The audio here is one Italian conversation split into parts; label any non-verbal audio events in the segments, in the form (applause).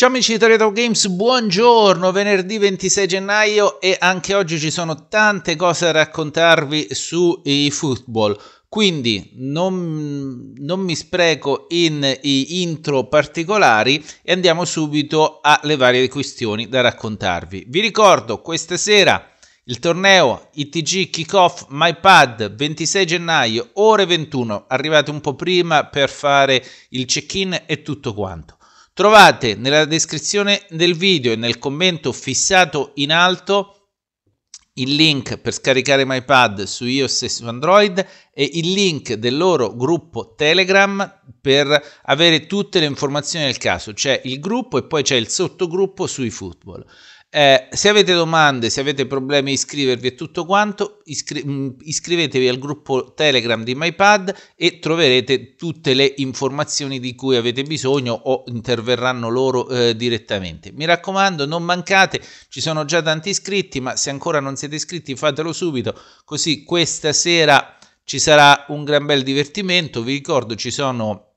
Ciao amici di Toledo Games, buongiorno, venerdì 26 gennaio e anche oggi ci sono tante cose da raccontarvi su football, Quindi non, non, mi spreco in intro particolari e andiamo subito alle varie questioni da raccontarvi. Vi ricordo questa sera il torneo ITG Kickoff MyPad 26 gennaio ore 21, arrivate un po' prima per fare il check-in e tutto quanto. Trovate nella descrizione del video e nel commento fissato in alto il link per scaricare MyPad su iOS e su Android e il link del loro gruppo Telegram per avere tutte le informazioni del caso. C'è il gruppo e poi c'è il sottogruppo sui football. Eh, se avete domande, se avete problemi, iscrivervi e tutto quanto, iscri- mm, iscrivetevi al gruppo Telegram di MyPad e troverete tutte le informazioni di cui avete bisogno o interverranno loro eh, direttamente. Mi raccomando, non mancate, ci sono già tanti iscritti, ma se ancora non siete iscritti fatelo subito, così questa sera ci sarà un gran bel divertimento. Vi ricordo, ci sono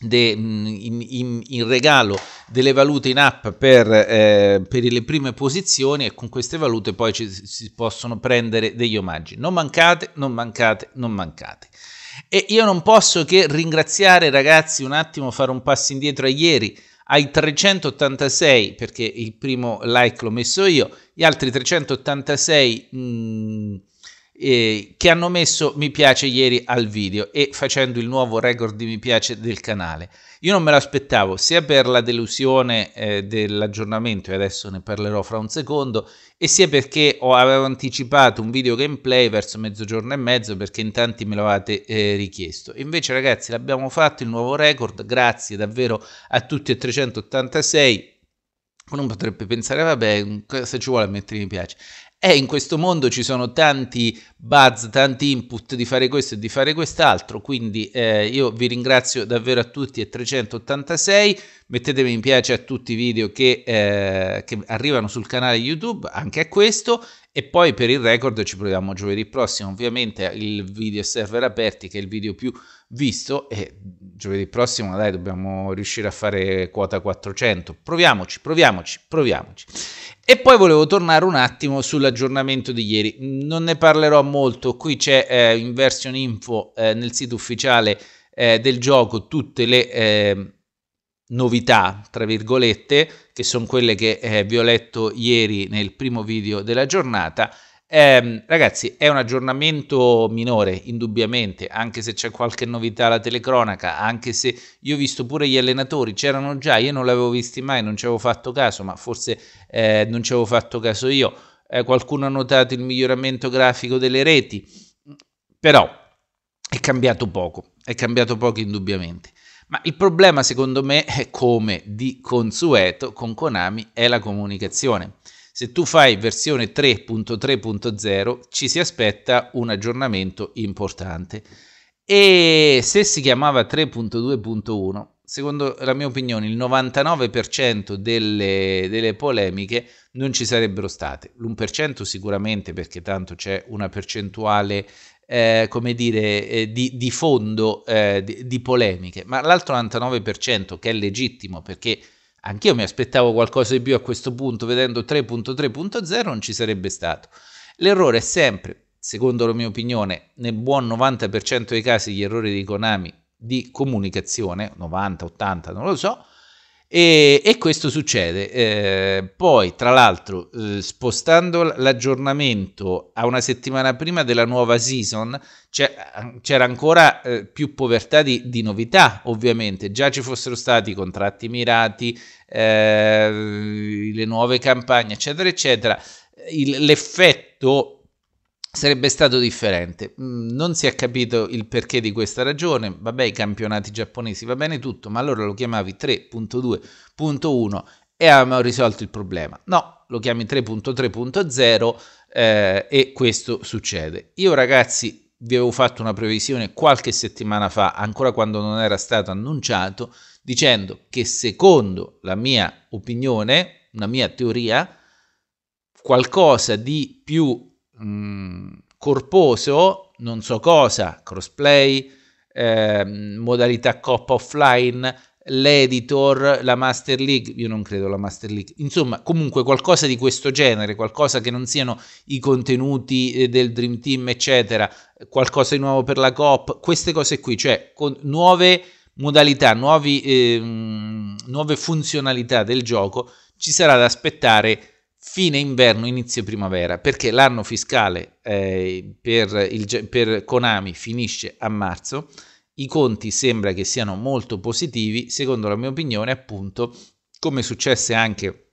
De, mm, in, in, in, regalo delle valute in app per, eh, per, le prime posizioni e con queste valute poi ci, si possono prendere degli omaggi. Non mancate, non mancate, non mancate. E io non posso che ringraziare ragazzi un attimo, fare un passo indietro a ieri, ai 386 perché il primo like l'ho messo io, gli altri 386 mh, mm, eh, che hanno messo mi piace ieri al video e facendo il nuovo record di mi piace del canale. Io non me l'aspettavo sia per la delusione eh, dell'aggiornamento, e adesso ne parlerò fra un secondo, e sia perché ho, avevo anticipato un video gameplay verso mezzogiorno e mezzo perché in tanti me l'avete eh, richiesto. Invece ragazzi l'abbiamo fatto, il nuovo record, grazie davvero a tutti e 386 uno potrebbe pensare, vabbè, se ci vuole mettere mi piace. E eh, in questo mondo ci sono tanti buzz, tanti input di fare questo e di fare quest'altro, quindi eh, io vi ringrazio davvero a tutti e 386, mettetemi in piace a tutti i video che, eh, che arrivano sul canale YouTube, anche a questo, e poi per il record ci proviamo giovedì prossimo, ovviamente il video server aperti che è il video più visto e giovedì prossimo dai dobbiamo riuscire a fare quota 400. Proviamoci, proviamoci, proviamoci. E poi volevo tornare un attimo sull'aggiornamento di ieri, non ne parlerò molto, qui c'è eh, in version info eh, nel sito ufficiale eh, del gioco tutte le ehm, novità, tra virgolette, che sono quelle che eh, vi ho letto ieri nel primo video della giornata. Eh, ragazzi, è un aggiornamento minore, indubbiamente, anche se c'è qualche novità alla telecronaca, anche se io ho visto pure gli allenatori, c'erano già, io non l'avevo visti mai, non ci avevo fatto caso, ma forse eh, non ci avevo fatto caso io. Eh, qualcuno ha notato il miglioramento grafico delle reti, però è cambiato poco, è cambiato poco indubbiamente. Ma il problema secondo me è come di consueto con Konami è la comunicazione. Se tu fai versione 3.3.0 ci si aspetta un aggiornamento importante. E se si chiamava 3.2.1, secondo la mia opinione, il 99% delle, delle, polemiche non ci sarebbero state. L'1% sicuramente perché tanto c'è una percentuale eh, come dire, eh, di, di, fondo eh, di, di, polemiche, ma l'altro 99% che è legittimo perché anch'io mi aspettavo qualcosa di più a questo punto, vedendo 3.3.0 non ci sarebbe stato. L'errore è sempre, secondo la mia opinione, nel buon 90% dei casi gli errori di Konami di comunicazione, 90, 80, non lo so, e, e questo succede. Eh, poi, tra l'altro, eh, spostando l'aggiornamento a una settimana prima della nuova season, c'era ancora eh, più povertà di, di, novità, ovviamente. Già ci fossero stati i contratti mirati, eh, le nuove campagne, eccetera, eccetera. l'effetto sarebbe stato differente. Mm, non si è capito il perché di questa ragione, vabbè i campionati giapponesi va bene tutto, ma allora lo chiamavi 3.2.1 e avevamo risolto il problema. No, lo chiami 3.3.0 eh, e questo succede. Io ragazzi vi avevo fatto una previsione qualche settimana fa, ancora quando non era stato annunciato, dicendo che secondo la mia opinione, una mia teoria, qualcosa di più mh, mm, corposo, non so cosa, crossplay, eh, modalità coppa offline, l'editor, la Master League, io non credo la Master League, insomma comunque qualcosa di questo genere, qualcosa che non siano i contenuti eh, del Dream Team eccetera, qualcosa di nuovo per la Coop, queste cose qui, cioè con nuove modalità, nuovi, eh, nuove funzionalità del gioco, ci sarà da aspettare fine inverno, inizio primavera, perché l'anno fiscale eh, per, il, per Konami finisce a marzo, i conti sembra che siano molto positivi, secondo la mia opinione appunto, come successe anche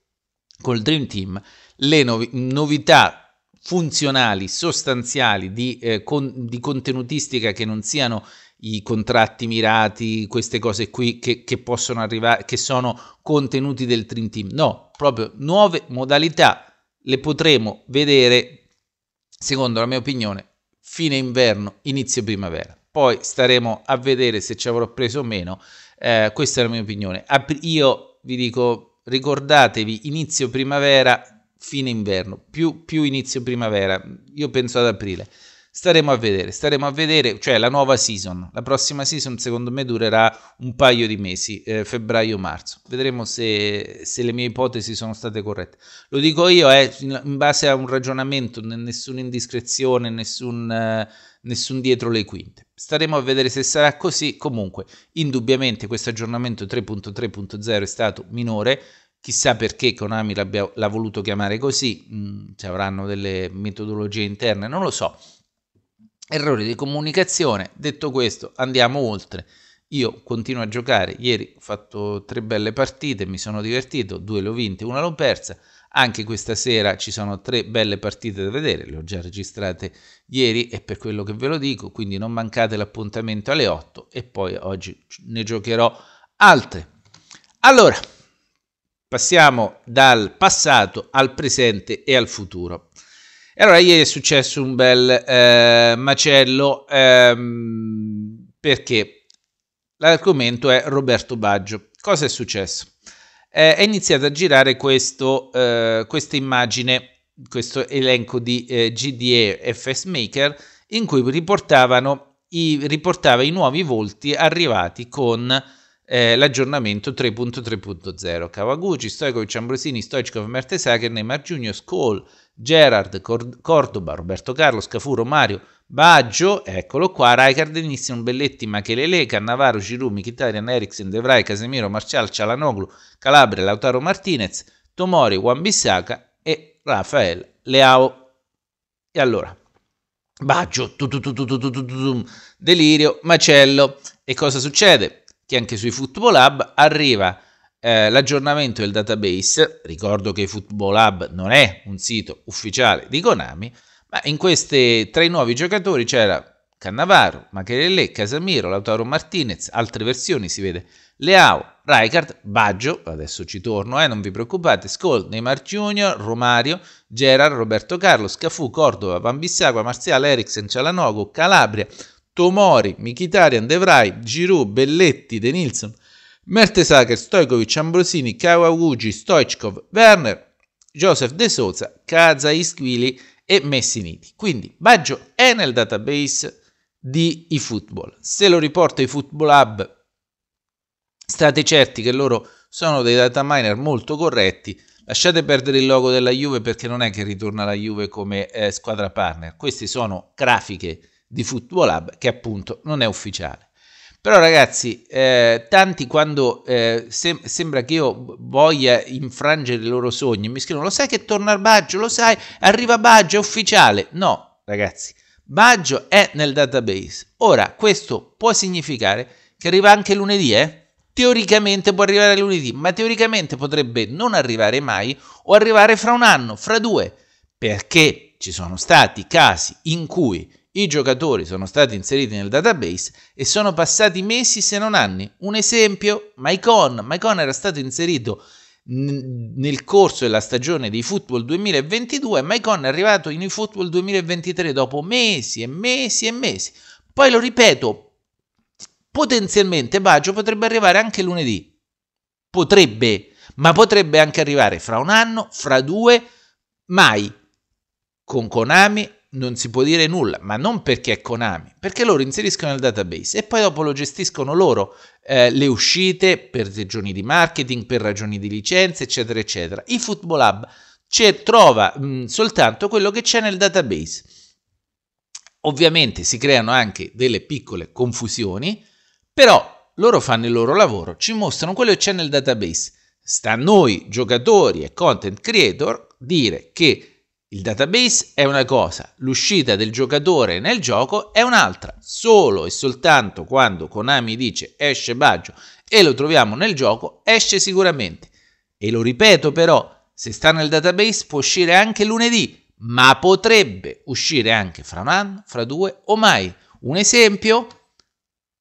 col Dream Team, le novi- novità funzionali, sostanziali, di, eh, con- di contenutistica che non siano i contratti mirati, queste cose qui che, che possono arrivare, che sono contenuti del Dream Team. No, proprio nuove modalità le potremo vedere, secondo la mia opinione, fine inverno, inizio primavera. Poi staremo a vedere se ci avrò preso o meno. Eh, questa è la mia opinione. io vi dico, ricordatevi, inizio primavera, fine inverno, più, più inizio primavera. Io penso ad aprile. Staremo a vedere, staremo a vedere, cioè la nuova season, la prossima season secondo me durerà un paio di mesi, eh, febbraio-marzo, vedremo se, se, le mie ipotesi sono state corrette. Lo dico io, eh, in base a un ragionamento, nessuna indiscrezione, nessun, eh, nessun dietro le quinte. Staremo a vedere se sarà così, comunque indubbiamente questo aggiornamento 3.3.0 è stato minore, chissà perché Konami l'ha voluto chiamare così, mm, ci avranno delle metodologie interne, non lo so. Errore di comunicazione, detto questo andiamo oltre. Io continuo a giocare, ieri ho fatto tre belle partite, mi sono divertito, due le ho vinte, una l'ho persa. Anche questa sera ci sono tre belle partite da vedere, le ho già registrate ieri e per quello che ve lo dico, quindi non mancate l'appuntamento alle 8 e poi oggi ne giocherò altre. Allora, passiamo dal passato al presente e al futuro. E allora ieri è successo un bel eh, macello ehm, perché l'argomento è Roberto Baggio. Cosa è successo? Eh, è iniziato a girare questo, eh, questa immagine, questo elenco di eh, GDE FS Maker in cui riportavano i, riportava i nuovi volti arrivati con eh, l'aggiornamento 3.3.0. Kawaguchi, Stojkovic, Ambrosini, Stoichkov, Mertesacker, Neymar Junior, Skoll, Gerard, Cord- Cordoba, Roberto Carlo, Scafuro, Mario, Baggio, eccolo qua, Rijkaard, Denisson, Belletti, Machelele, Cannavaro, Giroud, Mkhitaryan, Eriksen, De Vrij, Casemiro, Marcial, Cialanoglu, Calabria, Lautaro Martinez, Tomori, Wan-Bissaka e Rafael Leao. E allora... Baggio, delirio, macello. E cosa succede? che anche sui Football Hub arriva eh, l'aggiornamento del database. Ricordo che Football Hub non è un sito ufficiale di Konami, ma in queste tra i nuovi giocatori c'era Cannavaro, Machelele, Casamiro, Lautaro Martinez, altre versioni si vede Leao, Rijkaard, Baggio, adesso ci torno, eh, non vi preoccupate, Skoll, Neymar Junior, Romario, Gerard, Roberto Carlos, Cafù, Cordova, Van Bissacqua, Marziale, Eriksen, Cialanogo, Calabria, Tomori, Michitarian, De Vrij, Giroud, Belletti, De Nilsson, Mertesacker, Stojkovic, Ambrosini, Kawaguchi, Stoichkov, Werner, Joseph De Sosa, Kaza, Isquili e Messiniti. Quindi Baggio è nel database di eFootball. Se lo riporta i Football Hub, state certi che loro sono dei data miner molto corretti. Lasciate perdere il logo della Juve perché non è che ritorna la Juve come eh, squadra partner. Queste sono grafiche di Football che appunto non è ufficiale. Però ragazzi, eh, tanti quando eh, se- sembra che io voglia infrangere i loro sogni, mi scrivono, lo sai che torna a Baggio, lo sai, arriva Baggio, è ufficiale. No, ragazzi, Baggio è nel database. Ora, questo può significare che arriva anche lunedì, eh? Teoricamente può arrivare lunedì, ma teoricamente potrebbe non arrivare mai o arrivare fra un anno, fra due, perché ci sono stati casi in cui i giocatori sono stati inseriti nel database e sono passati mesi se non anni. Un esempio, Maicon. Maicon era stato inserito nel corso della stagione di football 2022 Maicon è arrivato in football 2023 dopo mesi e mesi e mesi poi lo ripeto potenzialmente Baggio potrebbe arrivare anche lunedì potrebbe ma potrebbe anche arrivare fra un anno fra due mai con Konami non si può dire nulla, ma non perché è Konami, perché loro inseriscono il database e poi dopo lo gestiscono loro eh, le uscite per ragioni di marketing, per ragioni di licenze, eccetera, eccetera. I Football Hub c'è, trova mh, mm, soltanto quello che c'è nel database. Ovviamente si creano anche delle piccole confusioni, però loro fanno il loro lavoro, ci mostrano quello che c'è nel database. Sta a noi, giocatori e content creator, dire che il database è una cosa, l'uscita del giocatore nel gioco è un'altra. Solo e soltanto quando Konami dice esce Baggio e lo troviamo nel gioco, esce sicuramente. E lo ripeto però, se sta nel database può uscire anche lunedì, ma potrebbe uscire anche fra un anno, fra due o mai. Un esempio?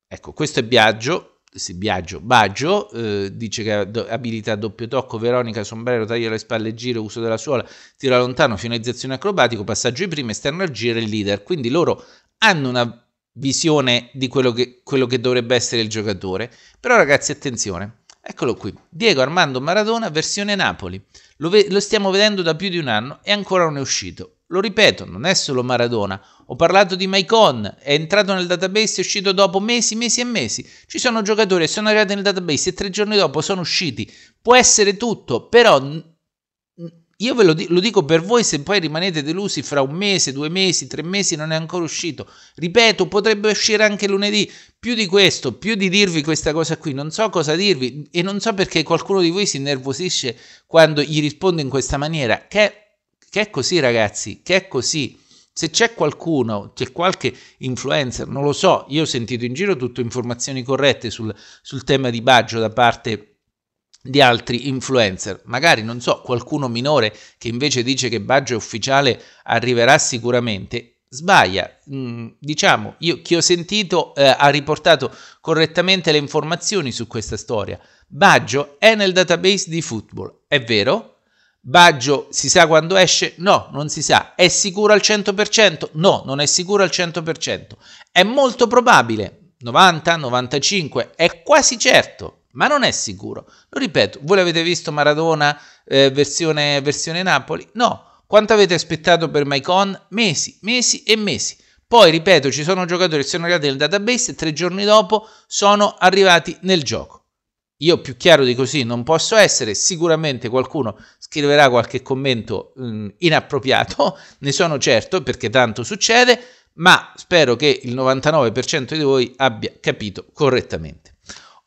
Ecco, questo è Biagio, sì, Biagio, Baggio eh, dice che do, abilità doppio tocco, Veronica, sombrero, taglio alle spalle, giro, uso della suola, tiro lontano, finalizzazione acrobatico, passaggio ai primi, esterno al giro e leader. Quindi loro hanno una visione di quello che, quello che dovrebbe essere il giocatore. Però ragazzi, attenzione, eccolo qui, Diego Armando Maradona versione Napoli. Lo, ve- lo stiamo vedendo da più di un anno e ancora non è uscito. Lo ripeto, non è solo Maradona. Ho parlato di Maicon, è entrato nel database, è uscito dopo mesi, mesi e mesi. Ci sono giocatori che sono arrivati nel database e tre giorni dopo sono usciti. Può essere tutto, però io ve lo, di- lo, dico per voi se poi rimanete delusi fra un mese, due mesi, tre mesi non è ancora uscito. Ripeto, potrebbe uscire anche lunedì. Più di questo, più di dirvi questa cosa qui, non so cosa dirvi e non so perché qualcuno di voi si innervosisce quando gli rispondo in questa maniera, che che è così ragazzi, che è così. Se c'è qualcuno, c'è qualche influencer, non lo so, io ho sentito in giro tutte informazioni corrette sul, sul tema di Baggio da parte di altri influencer, magari non so, qualcuno minore che invece dice che Baggio è ufficiale arriverà sicuramente. Sbaglia, mm, diciamo, io, chi ho sentito eh, ha riportato correttamente le informazioni su questa storia. Baggio è nel database di football, è vero, Baggio si sa quando esce? No, non si sa. È sicuro al 100%? No, non è sicuro al 100%. È molto probabile, 90, 95, è quasi certo, ma non è sicuro. Lo ripeto, voi l'avete visto Maradona eh, versione, versione Napoli? No. Quanto avete aspettato per Maicon? Mesi, mesi e mesi. Poi, ripeto, ci sono giocatori che sono arrivati nel database e tre giorni dopo sono arrivati nel gioco. Io più chiaro di così non posso essere, sicuramente qualcuno scriverà qualche commento mh, mm, inappropriato, (laughs) ne sono certo perché tanto succede, ma spero che il 99% di voi abbia capito correttamente.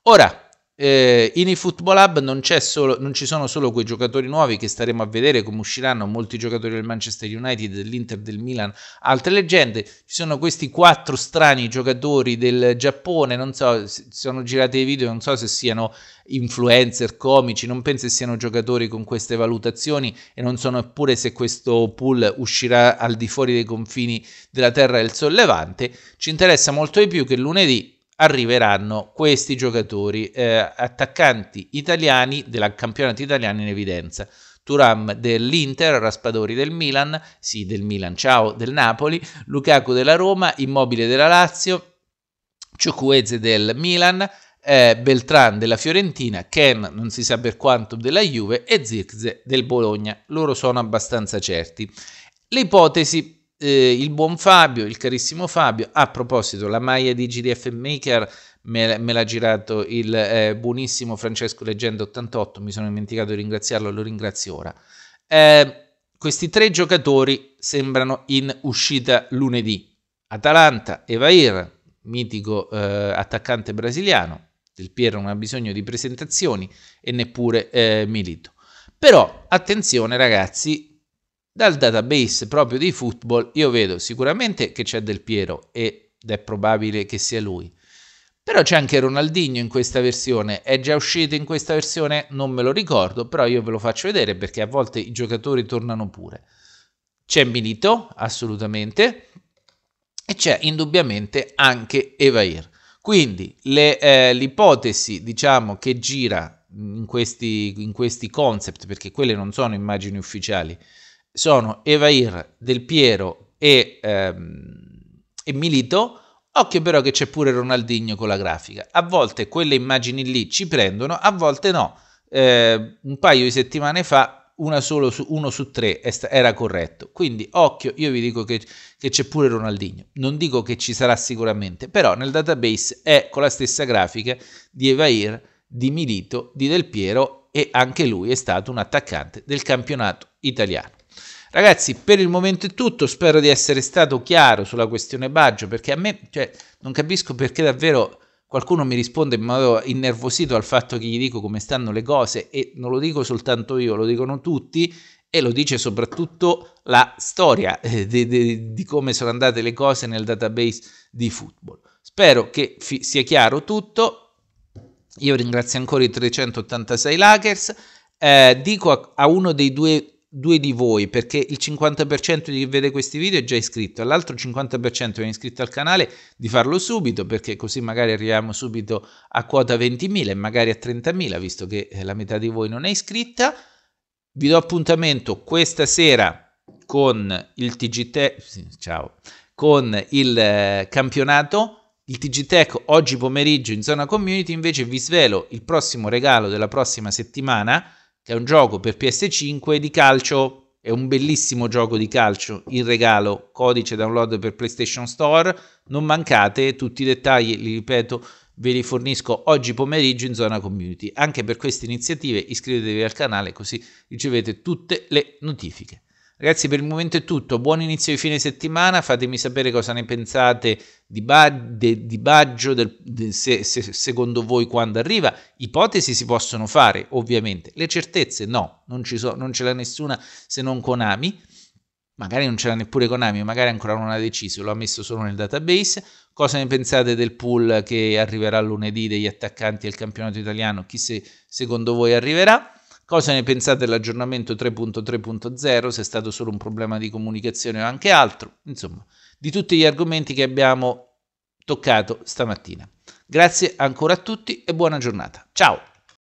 Ora, eh, in eFootball Hub non, solo, non, ci sono solo quei giocatori nuovi che staremo a vedere come usciranno, molti giocatori del Manchester United, dell'Inter, del Milan, altre leggende, ci sono questi quattro strani giocatori del Giappone, non so, sono girati i video, non so se siano influencer, comici, non penso siano giocatori con queste valutazioni e non so neppure se questo pool uscirà al di fuori dei confini della terra del sollevante, ci interessa molto di più che lunedì arriveranno questi giocatori eh, attaccanti italiani della campionata italiana in evidenza. Turam dell'Inter, Raspadori del Milan, sì del Milan, ciao del Napoli, Lukaku della Roma, Immobile della Lazio, Ciucueze del Milan, eh, Beltran della Fiorentina, Ken non si sa per quanto della Juve e Zirze del Bologna. Loro sono abbastanza certi. L'ipotesi eh, il buon Fabio, il carissimo Fabio, a proposito, la maglia di GDF Maker me, me l'ha girato il eh, buonissimo Francesco Leggenda 88, mi sono dimenticato di ringraziarlo, lo ringrazio ora. Eh, questi tre giocatori sembrano in uscita lunedì. Atalanta, Evair, mitico eh, attaccante brasiliano, del Piero non ha bisogno di presentazioni e neppure eh, Milito. Però attenzione ragazzi dal database proprio di football io vedo sicuramente che c'è Del Piero ed è probabile che sia lui. Però c'è anche Ronaldinho in questa versione, è già uscito in questa versione, non me lo ricordo, però io ve lo faccio vedere perché a volte i giocatori tornano pure. C'è Milito, assolutamente, e c'è indubbiamente anche Evair. Quindi le, eh, l'ipotesi, diciamo, che gira in questi, in questi concept, perché quelle non sono immagini ufficiali, sono Evair, Del Piero e, ehm, e Milito. Occhio però che c'è pure Ronaldinho con la grafica. A volte quelle immagini lì ci prendono, a volte no. Eh, un paio di settimane fa una solo su, uno su tre era corretto. Quindi occhio, io vi dico che, che c'è pure Ronaldinho. Non dico che ci sarà sicuramente, però nel database è con la stessa grafica di Evair, di Milito, di Del Piero e anche lui è stato un attaccante del campionato italiano. Ragazzi, per il momento è tutto, spero di essere stato chiaro sulla questione Baggio, perché a me, cioè, non capisco perché davvero qualcuno mi risponde in modo innervosito al fatto che gli dico come stanno le cose e non lo dico soltanto io, lo dicono tutti e lo dice soprattutto la storia di, eh, di, di, come sono andate le cose nel database di football. Spero che fi- sia chiaro tutto. Io ringrazio ancora i 386 Lakers. Eh, dico a, a uno dei due due di voi, perché il 50% di chi vede questi video è già iscritto, l'altro 50% che è iscritto al canale, di farlo subito, perché così magari arriviamo subito a quota 20.000 e magari a 30.000, visto che eh, la metà di voi non è iscritta. Vi do appuntamento questa sera con il TG Tech, ciao, con il eh, campionato. Il TG Tech oggi pomeriggio in zona community invece vi svelo il prossimo regalo della prossima settimana che è un gioco per PS5 di calcio, è un bellissimo gioco di calcio in regalo, codice download per PlayStation Store, non mancate, tutti i dettagli, li ripeto, ve li fornisco oggi pomeriggio in zona community. Anche per queste iniziative iscrivetevi al canale così ricevete tutte le notifiche. Ragazzi, per il momento è tutto. Buon inizio di fine settimana. Fatemi sapere cosa ne pensate di, ba- de- di Baggio, del, de- se, se, secondo voi quando arriva. Ipotesi si possono fare, ovviamente. Le certezze no, non, so, non ce l'ha nessuna se non Konami. Magari non ce l'ha neppure Konami, magari ancora non ha deciso, lo ha messo solo nel database. Cosa ne pensate del pool che arriverà lunedì degli attaccanti del campionato italiano? Chi se, secondo voi arriverà? Cosa ne pensate dell'aggiornamento 3.3.0? Se è stato solo un problema di comunicazione o anche altro? Insomma, di tutti gli argomenti che abbiamo toccato stamattina. Grazie ancora a tutti e buona giornata. Ciao!